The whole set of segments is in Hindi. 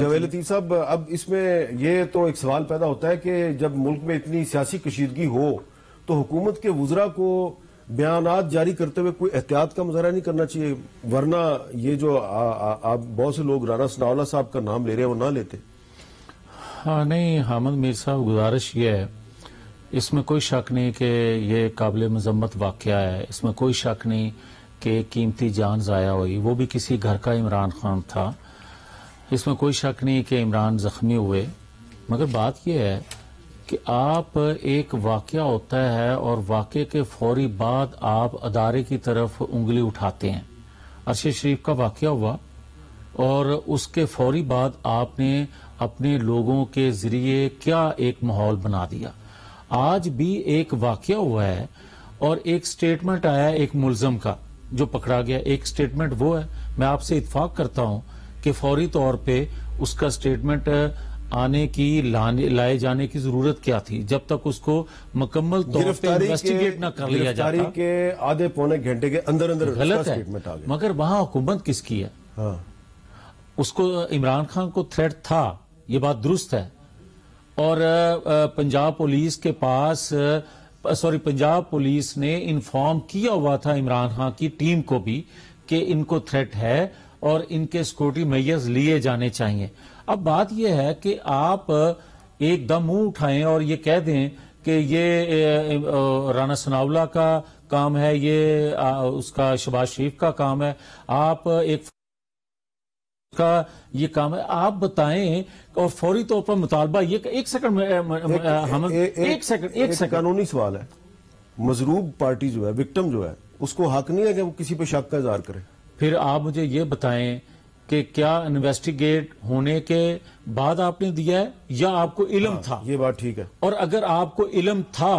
जवेद लतीफ साहब अब इसमें ये तो एक सवाल पैदा होता है कि जब मुल्क में इतनी सियासी कशीदगी हो तो हुकूमत के वजरा को बयान जारी करते हुए कोई एहतियात का मुजहरा नहीं करना चाहिए वरना ये जो आप बहुत से लोग राना सनावला साहब का नाम ले रहे हैं वो ना लेते हाँ नहीं हामद मीर साहब गुजारिश यह है इसमें कोई शक नहीं कि ये काबिल मजम्मत वाक्य है इसमें कोई शक नहीं कि कीमती जान ज़ाया हुई वो भी किसी घर का इमरान खान था इसमें कोई शक नहीं कि इमरान जख्मी हुए मगर बात यह है कि आप एक वाक्य होता है और वाक्य के फौरी बाद आप अदारे की तरफ उंगली उठाते हैं अर्शद शरीफ का वाक्य हुआ और उसके फौरी बाद आपने अपने लोगों के जरिए क्या एक माहौल बना दिया आज भी एक वाक्य हुआ है और एक स्टेटमेंट आया एक मुलजम का जो पकड़ा गया एक स्टेटमेंट वो है मैं आपसे इतफाक करता हूं कि फौरी तौर पे उसका स्टेटमेंट आने की लाने लाए जाने की जरूरत क्या थी जब तक उसको मुकम्मल तौर पर इन्वेस्टिगेट ना कर लिया जाता के आधे पौने घंटे के अंदर अंदर गलत है मगर वहां हुकूमत किसकी है हाँ। उसको इमरान खान को थ्रेट था ये बात दुरुस्त है और पंजाब पुलिस के पास सॉरी पंजाब पुलिस ने इन्फॉर्म किया हुआ था इमरान खान की टीम को भी कि इनको थ्रेट है और इनके सिक्योरिटी मैयर्स लिए जाने चाहिए अब बात यह है कि आप एक दम मुंह उठाएं और ये कह दें कि ये राना सनावला का काम है ये उसका शबाज शरीफ का काम है आप एक का ये काम है आप बताएं और फौरी तौर पर मुतालबा ये एक सेकंड हम एक, एक सेकंड एक, एक सेकंड कानूनी सवाल है मजरूब पार्टी जो है विक्टम जो है उसको हक नहीं है कि वो किसी पे शक का इजहार करे फिर आप मुझे ये बताएं कि क्या इन्वेस्टिगेट होने के बाद आपने दिया है या आपको इलम हाँ, था ये बात ठीक है और अगर आपको इलम था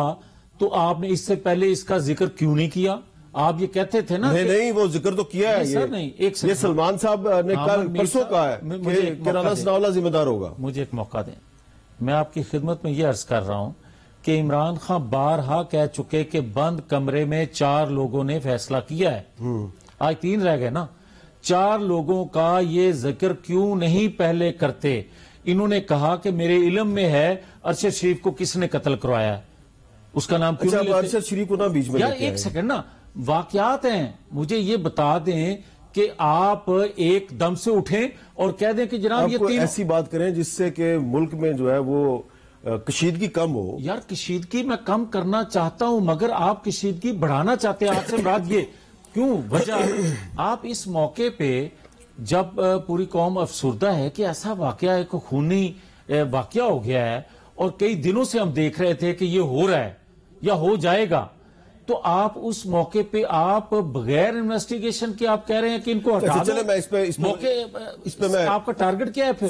तो आपने इससे पहले इसका जिक्र क्यों नहीं किया आप ये कहते थे ना नहीं नहीं वो जिक्र तो किया है ये नहीं एक ये सलमान साहब हाँ, ने कल परसों कहा है मुझे किराना जिम्मेदार होगा मुझे एक मौका दें मैं आपकी खिदमत में ये अर्ज कर रहा हूं कि इमरान खान बारहा कह चुके कि बंद कमरे में चार लोगों ने फैसला किया है हम्म। आज तीन रह गए ना चार लोगों का ये जिक्र क्यों नहीं पहले करते इन्होंने कहा कि मेरे इलम में है अरशद शरीफ को किसने कत्ल करवाया उसका नाम क्यों अच्छा, अरशद शरीफ को ना बीच में यार एक सेकंड ना वाकयात हैं मुझे ये बता दें कि आप एक दम से उठें और कह दें कि जनाब ये तीन ऐसी बात करें जिससे कि मुल्क में जो है वो कशीदगी कम हो यार कशीदगी मैं कम करना चाहता हूं मगर आप कशीदगी बढ़ाना चाहते हैं आज से ये क्यों वजह आप इस मौके पे जब पूरी कौम अफसरदा है कि ऐसा वाक्य एक खूनी वाक्य हो गया है और कई दिनों से हम देख रहे थे कि ये हो रहा है या हो जाएगा तो आप उस मौके पे आप बगैर इन्वेस्टिगेशन के आप कह रहे हैं कि इनको अच्छा, हटा चले मैं इस पे इस मौके इस पे मैं आपका टारगेट क्या है फिर